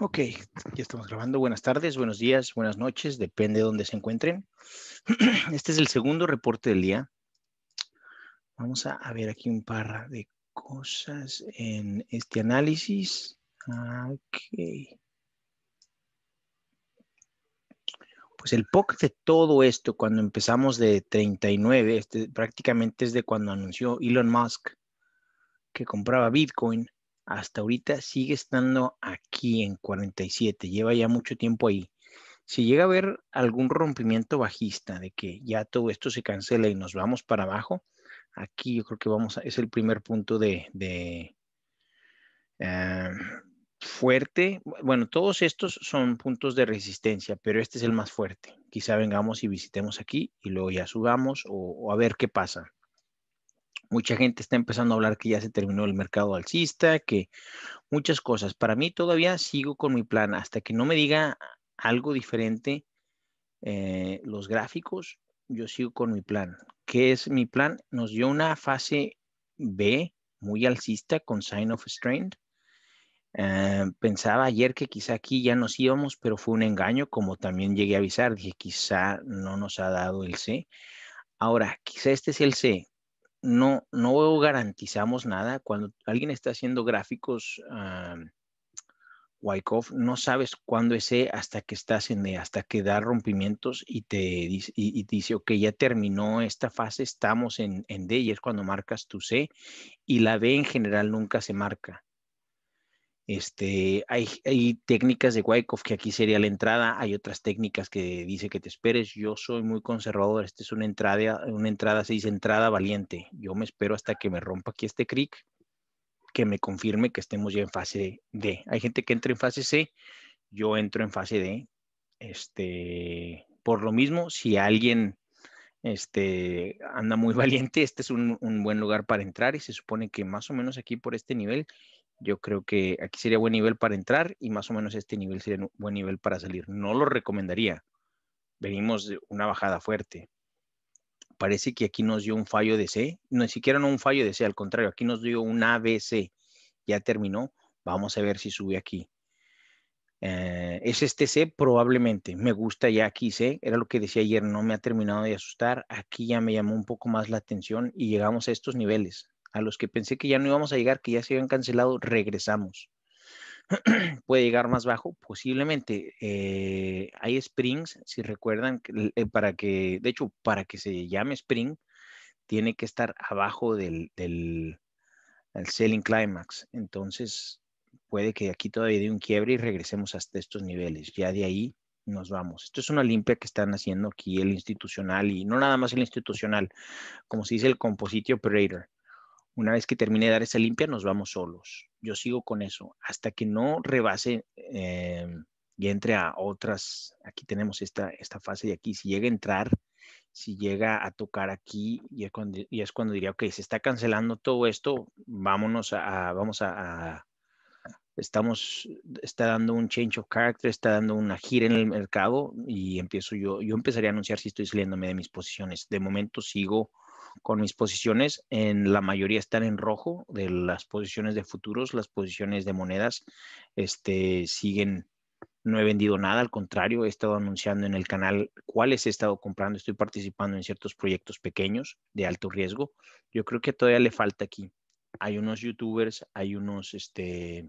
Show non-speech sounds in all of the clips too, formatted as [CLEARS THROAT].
Ok, ya estamos grabando. Buenas tardes, buenos días, buenas noches, depende de dónde se encuentren. [CLEARS THROAT] Este es el segundo reporte del día. Vamos a, ver aquí un par de cosas en este análisis. Ok. Pues el POC de todo esto, cuando empezamos de 39, este, prácticamente es de cuando anunció Elon Musk que compraba Bitcoin hasta ahorita sigue estando aquí en 47, lleva ya mucho tiempo ahí. Si llega a haber algún rompimiento bajista de que ya todo esto se cancela y nos vamos para abajo, aquí yo creo que vamos a, es el primer punto de, eh, fuerte. Bueno, todos estos son puntos de resistencia, pero este es el más fuerte. Quizá vengamos y visitemos aquí y luego ya subamos o a ver qué pasa. Mucha gente está empezando a hablar que ya se terminó el mercado alcista, que muchas cosas. Para mí todavía sigo con mi plan. Hasta que no me diga algo diferente eh, los gráficos, yo sigo con mi plan. ¿Qué es mi plan? Nos dio una fase B muy alcista con sign of strength. Eh, pensaba ayer que quizá aquí ya nos íbamos, pero fue un engaño, como también llegué a avisar, dije quizá no nos ha dado el C. Ahora, quizá este es el C, no, no garantizamos nada. Cuando alguien está haciendo gráficos, Wyckoff, no sabes cuándo es C eh, hasta que estás en D, eh, hasta que da rompimientos y te dice, y, ok, ya terminó esta fase, estamos en, en, D y es cuando marcas tu C y la B en general nunca se marca. Este, hay, hay técnicas de Wyckoff que aquí sería la entrada, hay otras técnicas que dice que te esperes. Yo soy muy conservador, esta es una entrada, una entrada, se dice entrada valiente. Yo me espero hasta que me rompa aquí este crick, que me confirme que estemos ya en fase D. Hay gente que entra en fase C, yo entro en fase D. Este, por lo mismo, si alguien este, anda muy [LAUGHS] valiente, este es un, un, buen lugar para entrar y se supone que más o menos aquí por este nivel yo creo que aquí sería buen nivel para entrar y más o menos este nivel sería un buen nivel para salir. No lo recomendaría. Venimos de una bajada fuerte. Parece que aquí nos dio un fallo de C, no siquiera no un fallo de C, al contrario, aquí nos dio un ABC. Ya terminó. Vamos a ver si sube aquí. Eh, es este C probablemente. Me gusta ya aquí C. Era lo que decía ayer. No me ha terminado de asustar. Aquí ya me llamó un poco más la atención y llegamos a estos niveles a los que pensé que ya no íbamos a llegar, que ya se habían cancelado, regresamos. [CLEARS THROAT] ¿Puede llegar más bajo? Posiblemente. Eh, hay Springs, si recuerdan, eh, para que, de hecho, para que se llame Spring, tiene que estar abajo del, selling climax. Entonces, puede que aquí todavía dé un quiebre y regresemos hasta estos niveles. Ya de ahí nos vamos. Esto es una limpia que están haciendo aquí el institucional y no nada más el institucional, como se dice el Composite Operator. Una vez que termine de dar esa limpia, nos vamos solos. Yo sigo con eso hasta que no rebase em, y entre a otras. Aquí tenemos esta, esta fase de aquí. Si llega a entrar, si llega a tocar aquí, y es cuando, diría, ok, se está cancelando todo esto, vámonos a, vamos a, a estamos, está dando un change of character, está dando una gira en el mercado y empiezo yo, yo empezaría a anunciar si estoy saliéndome de mis posiciones. De momento sigo con mis posiciones. En la mayoría están en rojo de las posiciones de futuros, las posiciones de monedas este, siguen. No he vendido nada, al contrario, he estado anunciando en el canal cuáles he estado comprando. Estoy participando en ciertos proyectos pequeños de alto riesgo. Yo creo que todavía le falta aquí. Hay unos youtubers, hay unos este,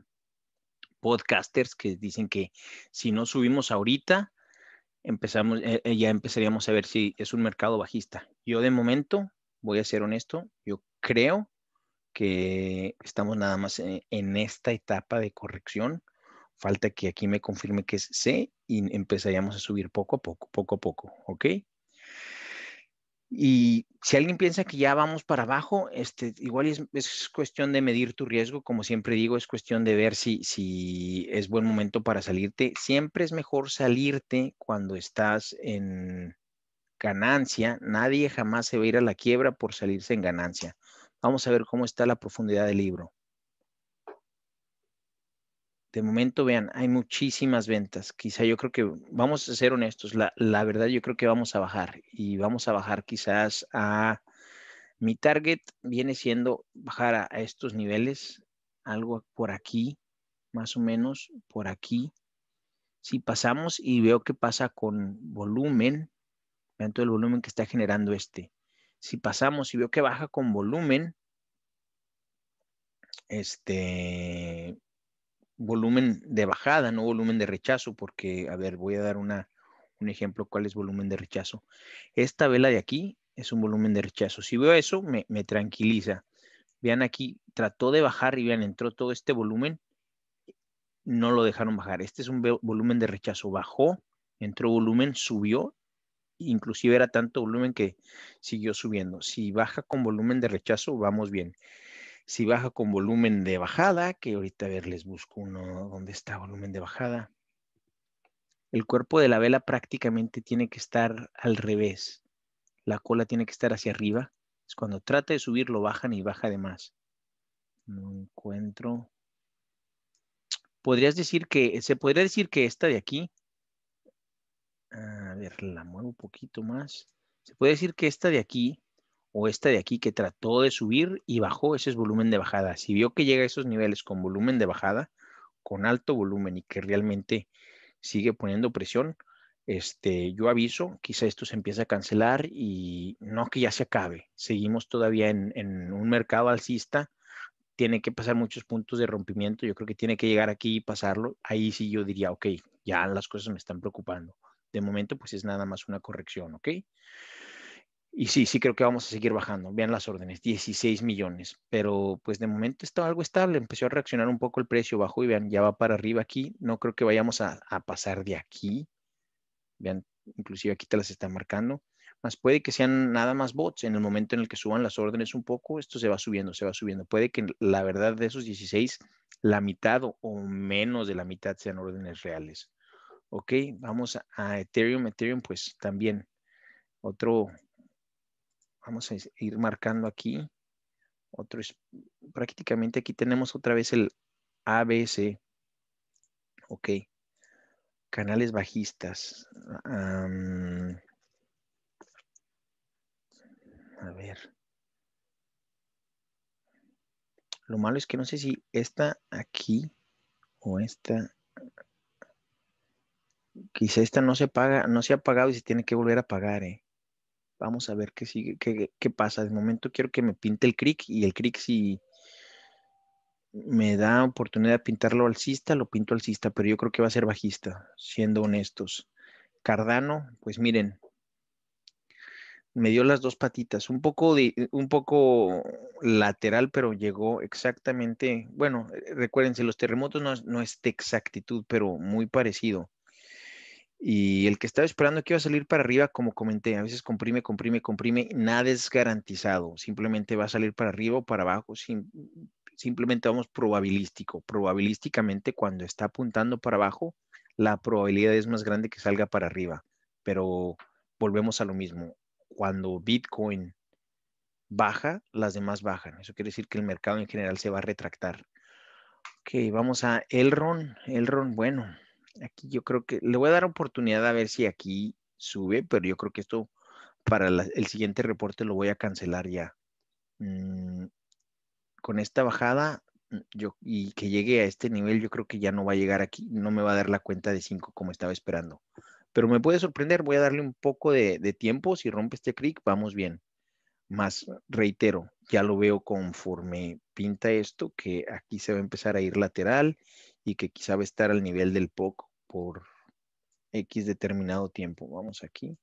podcasters que dicen que si no subimos ahorita, empezamos, eh, eh, ya empezaríamos a ver si es un mercado bajista. Yo de momento voy a ser honesto, yo creo que estamos nada más e, en, esta etapa de corrección. Falta que aquí me confirme que es C y empezaríamos a subir poco a poco, poco a poco, ¿ok? Y si alguien piensa que ya vamos para abajo, este, igual es, es, cuestión de medir tu riesgo, como siempre digo, es cuestión de ver si, si es buen momento para salirte. Siempre es mejor salirte cuando estás en, ganancia, nadie jamás se va a ir a la quiebra por salirse en ganancia. Vamos a ver cómo está la profundidad del libro. De momento, vean, hay muchísimas ventas. Quizá yo creo que, vamos a ser honestos, la, verdad yo creo que vamos a bajar y vamos a bajar quizás a... Mi target viene siendo bajar a, a estos niveles, algo por aquí, más o menos por aquí. Si pasamos y veo que pasa con volumen, Vean todo el volumen que está generando este. Si pasamos y veo que baja con volumen, este volumen de bajada, no volumen de rechazo, porque, a ver, voy a dar una, un ejemplo, cuál es volumen de rechazo. Esta vela de aquí es un volumen de rechazo. Si veo eso, me, me tranquiliza. Vean aquí, trató de bajar y vean, entró todo este volumen, no lo dejaron bajar. Este es un volumen de rechazo, bajó, entró volumen, subió inclusive era tanto volumen que siguió subiendo. Si baja con volumen de rechazo, vamos bien. Si baja con volumen de bajada, que ahorita a ver, les busco uno donde está volumen de bajada. El cuerpo de la vela prácticamente tiene que estar al revés. La cola tiene que estar hacia arriba. Es cuando trata de subir, lo bajan y baja de más. No encuentro. Podrías decir que, se podría decir que esta de aquí a ver, la muevo un poquito más. Se puede decir que esta de aquí o esta de aquí que trató de subir y bajó, ese es volumen de bajada. Si vio que llega a esos niveles con volumen de bajada, con alto volumen y que realmente sigue poniendo presión, este, yo aviso, quizá esto se empiece a cancelar y no que ya se acabe. Seguimos todavía en, en un mercado alcista, tiene que pasar muchos puntos de rompimiento, yo creo que tiene que llegar aquí y pasarlo. Ahí sí yo diría, ok, ya las cosas me están preocupando de momento pues es nada más una corrección, ¿ok? Y sí, sí creo que vamos a seguir bajando. Vean las órdenes, 16 millones. Pero pues de momento está algo estable. Empezó a reaccionar un poco el precio, bajo. y vean, ya va para arriba aquí. No creo que vayamos a, pasar de aquí. Vean, inclusive aquí te las están marcando. Más puede que sean nada más bots. En el momento en el que suban las órdenes un poco, esto se va subiendo, se va subiendo. Puede que la verdad de esos 16, la mitad o menos de la mitad sean órdenes reales. Ok, vamos a, Ethereum. Ethereum, pues también otro, vamos a ir marcando aquí. Otro es, prácticamente aquí tenemos otra vez el ABC. Ok. Canales bajistas. a ver. Lo malo es que no sé si esta aquí o esta Quizá esta no se paga, no se ha pagado y se tiene que volver a pagar, ¿eh? Vamos a ver qué sigue, qué, pasa. De momento quiero que me pinte el crick y el crick si me da oportunidad de pintarlo alcista, lo pinto alcista, pero yo creo que va a ser bajista, siendo honestos. Cardano, pues miren, me dio las dos patitas, un poco, de, un poco lateral, pero llegó exactamente, bueno, recuérdense, los terremotos no es de exactitud, pero muy parecido. Y el que estaba esperando que iba a salir para arriba, como comenté, a veces comprime, comprime, comprime, nada es garantizado. Simplemente va a salir para arriba o para abajo. simplemente vamos probabilístico. Probabilísticamente, cuando está apuntando para abajo, la probabilidad es más grande que salga para arriba. Pero volvemos a lo mismo. Cuando Bitcoin baja, las demás bajan. Eso quiere decir que el mercado en general se va a retractar. Ok, vamos a Elron. Elron, bueno, Aquí yo creo que le voy a dar oportunidad a ver si aquí sube, pero yo creo que esto para el siguiente reporte lo voy a cancelar ya. Mm, con esta bajada mm, yo, y que llegue a este nivel, yo creo que ya no va a llegar aquí, no me va a dar la cuenta de 5 como estaba esperando. Pero me puede sorprender, voy a darle un poco de, de tiempo, si rompe este clic, vamos bien. Más reitero, ya lo veo conforme pinta esto, que aquí se va a empezar a ir lateral y que quizá va a estar al nivel del poco por X determinado tiempo. Vamos aquí.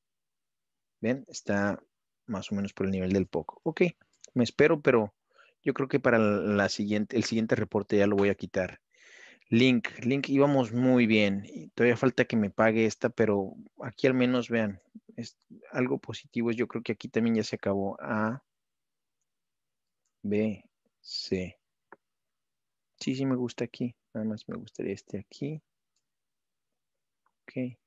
¿Ven? Está más o menos por el nivel del poco. Ok, me espero, pero yo creo que para la siguiente, el siguiente reporte ya lo voy a quitar. Link, Link íbamos muy bien. Todavía falta que me pague esta, pero aquí al menos vean, es algo positivo. Yo creo que aquí también ya se acabó. A, B, C. Sí, sí me gusta aquí. Nada más me gustaría este aquí. Ok.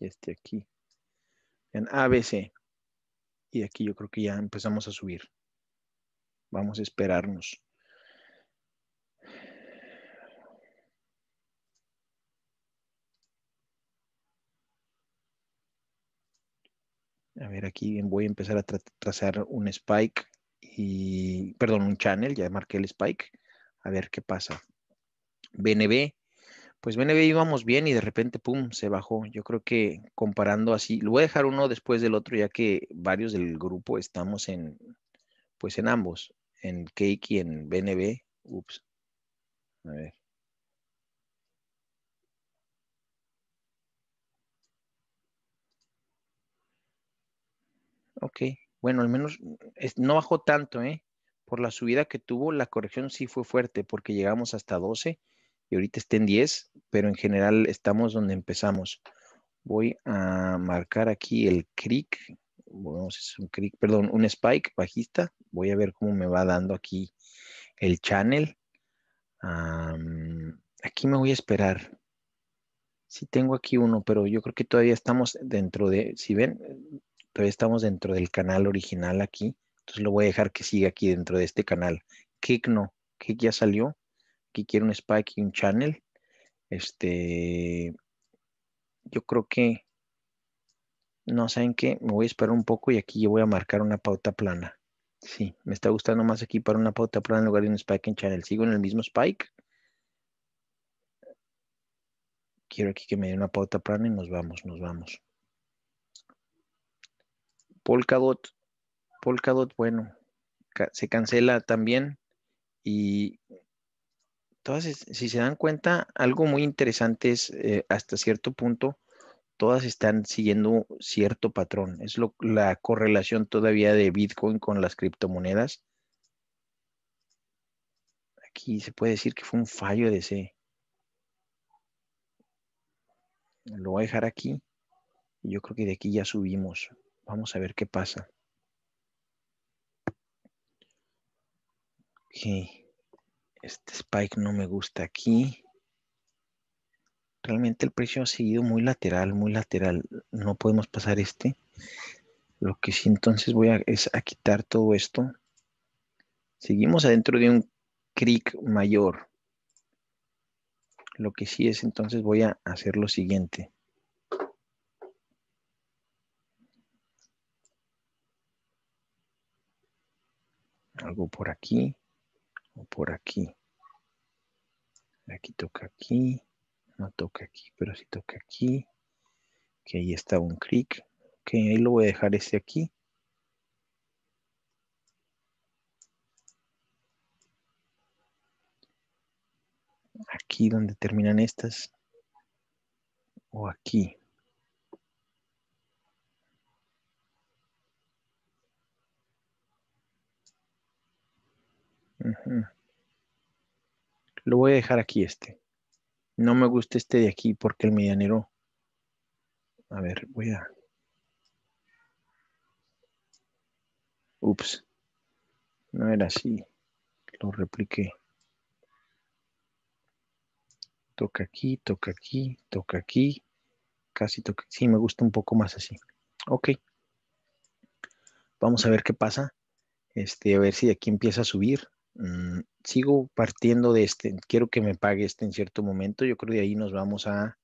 Este aquí. En ABC. Y aquí yo creo que ya empezamos a subir. Vamos a esperarnos. A ver, aquí voy a empezar a trazar un spike y, perdón, un channel, ya marqué el spike. A ver qué pasa. BNB pues BNB íbamos bien y de repente, pum, se bajó. Yo creo que comparando así, lo voy a dejar uno después del otro, ya que varios del grupo estamos en, pues en ambos, en Cake y en BNB. Ups. A ver. Ok, bueno, al menos mm, no bajó tanto, ¿eh? Por la subida que tuvo, la corrección sí fue fuerte, porque llegamos hasta 12 y ahorita está en 10, pero en general estamos donde empezamos. Voy a marcar aquí el crick, bueno, es un crick, perdón, un spike bajista. Voy a ver cómo me va dando aquí el channel. aquí me voy a esperar. Sí tengo aquí uno, pero yo creo que todavía estamos dentro de, si ven, todavía estamos dentro del canal original aquí. Entonces lo voy a dejar que siga aquí dentro de este canal. Kick no, Kick ya salió aquí quiero un spike y un channel. Este, yo creo que, no, ¿saben qué? Me voy a esperar un poco y aquí yo voy a marcar una pauta plana. Sí, me está gustando más aquí para una pauta plana en lugar de un spike en channel. Sigo en el mismo spike. Quiero aquí que me dé una pauta plana y nos vamos, nos vamos. Polkadot, Polkadot, bueno, se cancela también y todas, si se dan cuenta, algo muy interesante es eh, hasta cierto punto, todas están siguiendo cierto patrón. Es la correlación todavía de Bitcoin con las criptomonedas. Aquí se puede decir que fue un fallo de C. Lo voy a dejar aquí. Yo creo que de aquí ya subimos. Vamos a ver qué pasa. Okay. Este spike no me gusta aquí. Realmente el precio ha seguido muy lateral, muy lateral. No podemos pasar este. Lo que sí entonces voy a, es a quitar todo esto. Seguimos adentro de un cric mayor. Lo que sí es entonces voy a hacer lo siguiente. Algo por aquí por aquí. Aquí toca aquí, no toca aquí, pero si toca aquí. Que ahí está un clic. que ahí lo voy a dejar este aquí. Aquí donde terminan estas. O aquí. Lo voy a dejar aquí este. No me gusta este de aquí porque el medianero. A ver, voy a. Ups. No era así. Lo repliqué. Toca aquí, toca aquí, toca aquí. Casi toca. Sí, me gusta un poco más así. Ok. Vamos a ver qué pasa. Este, a ver si de aquí empieza a subir. Mm, sigo partiendo de este, quiero que me pague este en cierto momento, yo creo que de ahí nos vamos a...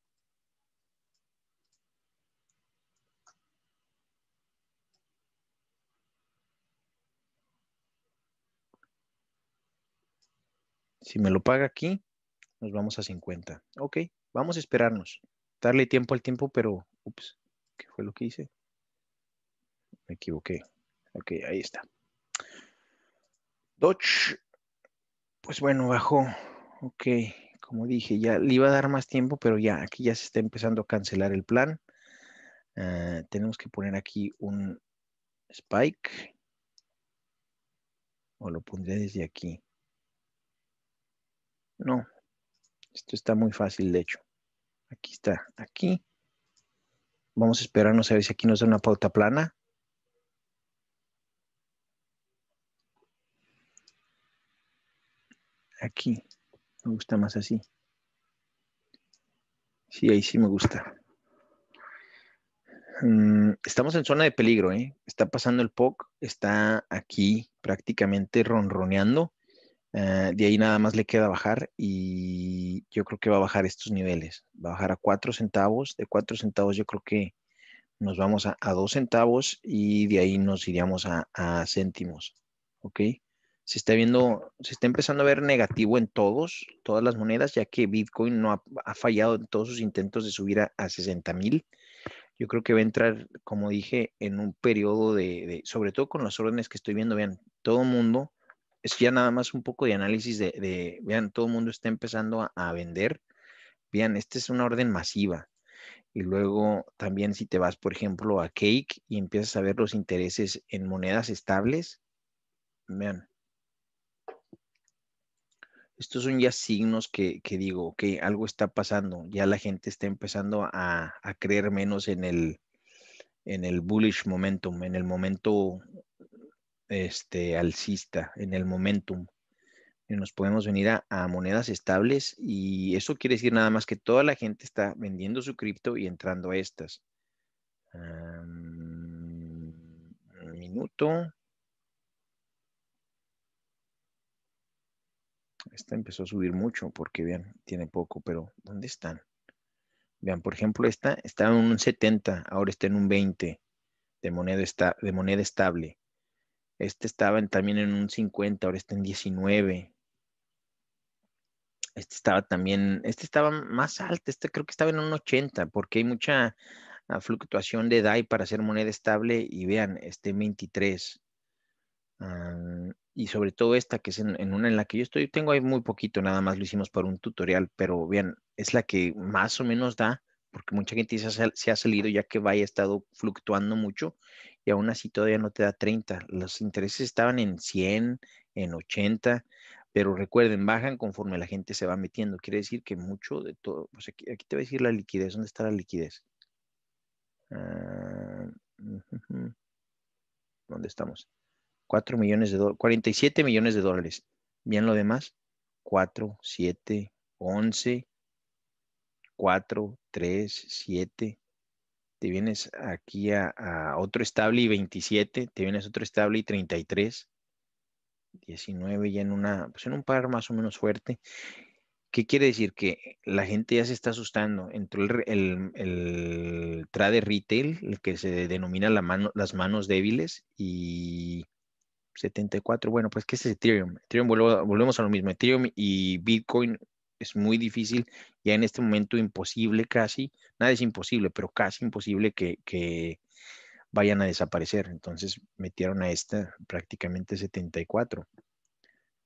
Si me lo paga aquí, nos vamos a 50. Ok, vamos a esperarnos. Darle tiempo al tiempo, pero... Ups, ¿qué fue lo que hice? Me equivoqué. Ok, ahí está. Dodge pues bueno, bajó. Ok, como dije, ya le iba a dar más tiempo, pero ya aquí ya se está empezando a cancelar el plan. Ah, tenemos que poner aquí un spike. O lo pondré desde aquí. No, esto está muy fácil, de hecho. Aquí está, aquí. Vamos a esperarnos a ver si aquí nos da una pauta plana. aquí. Me gusta más así. Sí, ahí sí me gusta. Mm, estamos en zona de peligro, ¿eh? Está pasando el POC, está aquí prácticamente ronroneando. Eh, de ahí nada más le queda bajar y yo creo que va a bajar estos niveles. Va a bajar a cuatro centavos. De cuatro centavos yo creo que nos vamos a, dos centavos y de ahí nos iríamos a, a céntimos. ¿Ok? se está viendo, se está empezando a ver negativo en todos, todas las monedas, ya que Bitcoin no ha, fallado en todos sus intentos de subir a, 60 mil. Yo creo que va a entrar, como dije, en un periodo de, sobre todo con las órdenes que estoy viendo, vean, todo el mundo, es ya nada más un poco de análisis de, vean, todo el mundo está empezando a, a vender, vean, esta es una orden masiva. Y luego también si te vas, por ejemplo, a Cake y empiezas a ver los intereses en monedas estables, vean, estos son ya signos que, digo, que algo está pasando, ya la gente está empezando a, creer menos en el, bullish momentum, en el momento este, alcista, en el momentum. Y nos podemos venir a, monedas estables y eso quiere decir nada más que toda la gente está vendiendo su cripto y entrando a estas. un minuto. Esta empezó a subir mucho porque vean, tiene poco, pero ¿dónde están? Vean, por ejemplo, esta estaba en un 70, ahora está en un 20 de moneda, está de moneda estable. Este estaba también en un 50, ahora está en 19. Este estaba también, este estaba más alto, este creo que estaba en un 80, porque hay mucha ah, fluctuación de DAI para hacer moneda estable y vean, este 23 y sobre todo esta que es en, una en la que yo estoy, tengo ahí muy poquito, nada más lo hicimos para un tutorial, pero bien, es la que más o menos da, porque mucha gente se ha, salido ya que vaya estado fluctuando mucho y aún así todavía no te da 30. Los intereses estaban en 100, en 80, pero recuerden, bajan conforme la gente se va metiendo. Quiere decir que mucho de todo, pues aquí, te voy a decir la liquidez, ¿dónde está la liquidez? Ah, ¿Dónde estamos? 4 millones de dólares, 47 millones de dólares. Bien lo demás, 4, 7, 11, 4, 3, 7. Te vienes aquí a, otro estable y 27, te vienes a otro estable y 33. 19 ya en una, pues en un par más o menos fuerte. ¿Qué quiere decir? Que la gente ya se está asustando. Entró el, trade retail, el que se denomina las manos débiles, y 74, bueno, pues que es Ethereum. Ethereum volvemos a lo mismo. Ethereum y Bitcoin es muy difícil, ya en este momento imposible casi, nada es imposible, pero casi imposible que, vayan a desaparecer. Entonces metieron a esta prácticamente 74.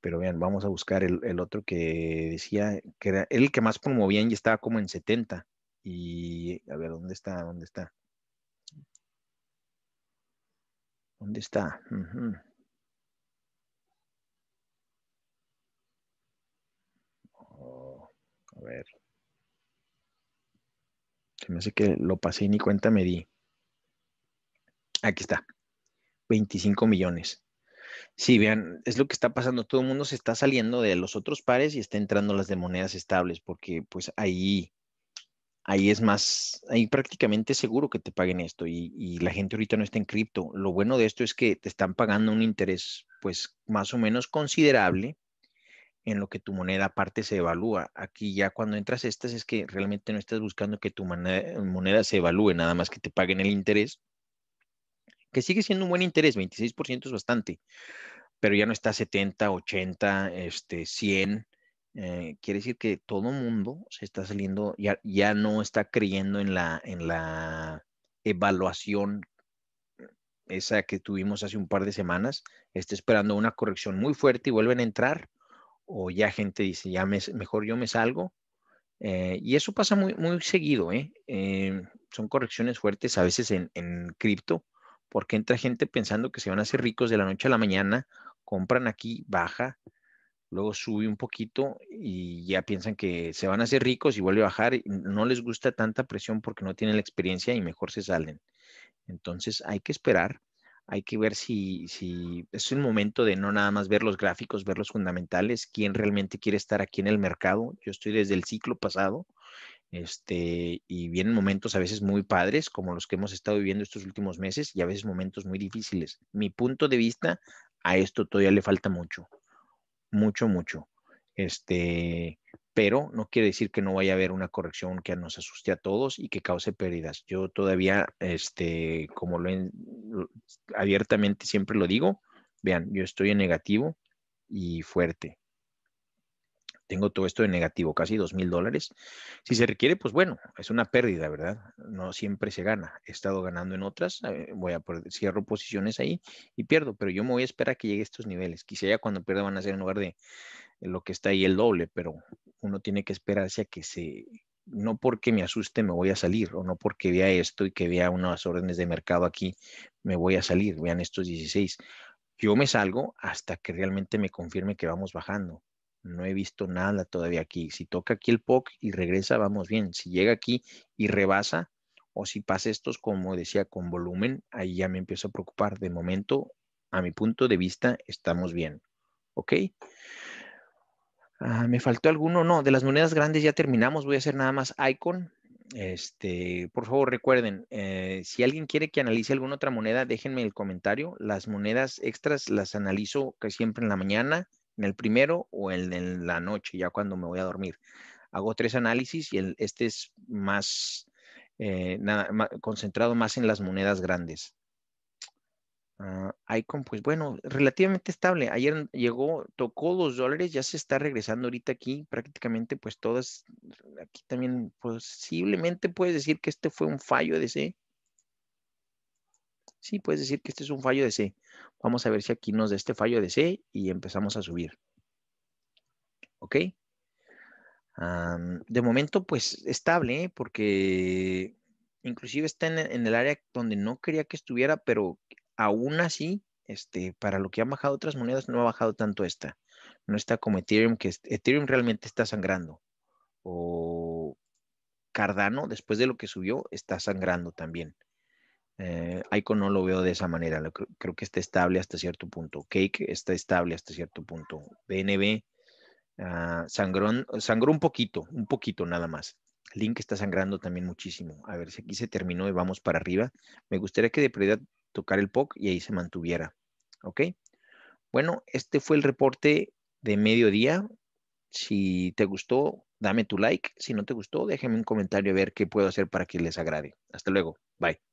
Pero vean, vamos a buscar el, otro que decía que era el que más promovían y estaba como en 70. Y a ver, ¿dónde está? ¿Dónde está? ¿Dónde está? ver. Se me hace que lo pasé y ni cuenta me di. Aquí está. 25 millones. Sí, vean, es lo que está pasando. Todo el mundo se está saliendo de los otros pares y está entrando las de monedas estables, porque pues ahí, ahí es más, ahí prácticamente seguro que te paguen esto. y la gente ahorita no está en cripto. Lo bueno de esto es que te están pagando un interés, pues, más o menos considerable en lo que tu moneda aparte se evalúa. Aquí ya cuando entras estas es que realmente no estás buscando que tu moneda, se evalúe, nada más que te paguen el interés, que sigue siendo un buen interés, 26% es bastante, pero ya no está 70, 80, este, 100. Eh, quiere decir que todo mundo se está saliendo, ya, ya no está creyendo en la, en la evaluación esa que tuvimos hace un par de semanas, está esperando una corrección muy fuerte y vuelven a entrar o ya gente dice, ya me, mejor yo me salgo. Eh, y eso pasa muy, muy seguido, ¿eh? Eh, son correcciones fuertes a veces en, en cripto, porque entra gente pensando que se van a hacer ricos de la noche a la mañana, compran aquí, baja, luego sube un poquito y ya piensan que se van a hacer ricos y vuelve a bajar. no les gusta tanta presión porque no tienen la experiencia y mejor se salen. Entonces hay que esperar hay que ver si, si es un momento de no nada más ver los gráficos, ver los fundamentales, quién realmente quiere estar aquí en el mercado. Yo estoy desde el ciclo pasado, este, y vienen momentos a veces muy padres, como los que hemos estado viviendo estos últimos meses, y a veces momentos muy difíciles. Mi punto de vista, a esto todavía le falta mucho, mucho, mucho. Este, pero no quiere decir que no vaya a haber una corrección que nos asuste a todos y que cause pérdidas. Yo todavía, este, como lo abiertamente siempre lo digo, vean, yo estoy en negativo y fuerte. Tengo todo esto en negativo, casi dos mil dólares. Si se requiere, pues bueno, es una pérdida, ¿verdad? No siempre se gana. He estado ganando en otras, eh, voy a cierro posiciones ahí y pierdo, pero yo me voy a esperar que llegue a estos niveles. Quizá ya cuando pierda van a ser en lugar de lo que está ahí el doble, pero uno tiene que esperarse a que se, no porque me asuste me voy a salir, o no porque vea esto y que vea unas órdenes de mercado aquí me voy a salir, vean estos 16. Yo me salgo hasta que realmente me confirme que vamos bajando. No he visto nada todavía aquí. Si toca aquí el POC y regresa, vamos bien. Si llega aquí y rebasa, o si pasa estos, como decía, con volumen, ahí ya me empiezo a preocupar. De momento, a mi punto de vista, estamos bien. ¿Ok? Ah, ¿Me faltó alguno? No, de las monedas grandes ya terminamos. Voy a hacer nada más icon. Este, por favor, recuerden, eh, si alguien quiere que analice alguna otra moneda, déjenme el comentario. Las monedas extras las analizo que siempre en la mañana, en el primero o en, la noche, ya cuando me voy a dormir. Hago tres análisis y el, este es más, eh, más concentrado más en las monedas grandes. Icon, ah, pues bueno, relativamente estable. Ayer llegó, tocó dos dólares, ya se está regresando ahorita aquí prácticamente, pues todas, aquí también posiblemente puedes decir que este fue un fallo de C. Sí, puedes decir que este es un fallo de C. Vamos a ver si aquí nos da este fallo de C y empezamos a subir. ¿Ok? de momento, pues estable, ¿eh? porque inclusive está en, el área donde no quería que estuviera, pero aún así, este, para lo que han bajado otras monedas, no ha bajado tanto esta. No está como Ethereum, que Ethereum realmente está sangrando. O Cardano, después de lo que subió, está sangrando también. Eh, no lo veo de esa manera. creo, que está estable hasta cierto punto. Cake está estable hasta cierto punto. BNB ah, sangró un poquito, un poquito nada más. Link está sangrando también muchísimo. A ver si aquí se terminó y vamos para arriba. Me gustaría que de prioridad tocar el POC y ahí se mantuviera. ¿Ok? Bueno, este fue el reporte de mediodía. Si te gustó, dame tu like. Si no te gustó, déjame un comentario a ver qué puedo hacer para que les agrade. Hasta luego. Bye.